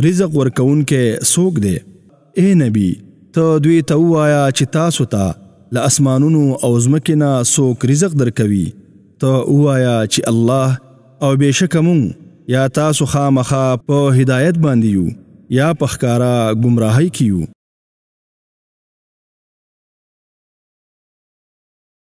رزق ورکونکې څوک دی اے نبی ته دوی ته وایا چې تاسو ته له اسمانونو او ځمکې نه څوک رزق درکوي ته وایا چې الله او بشک مون یا تاسو خامخا په هدایت باندې یو یا په ښکارا گمراهی کیو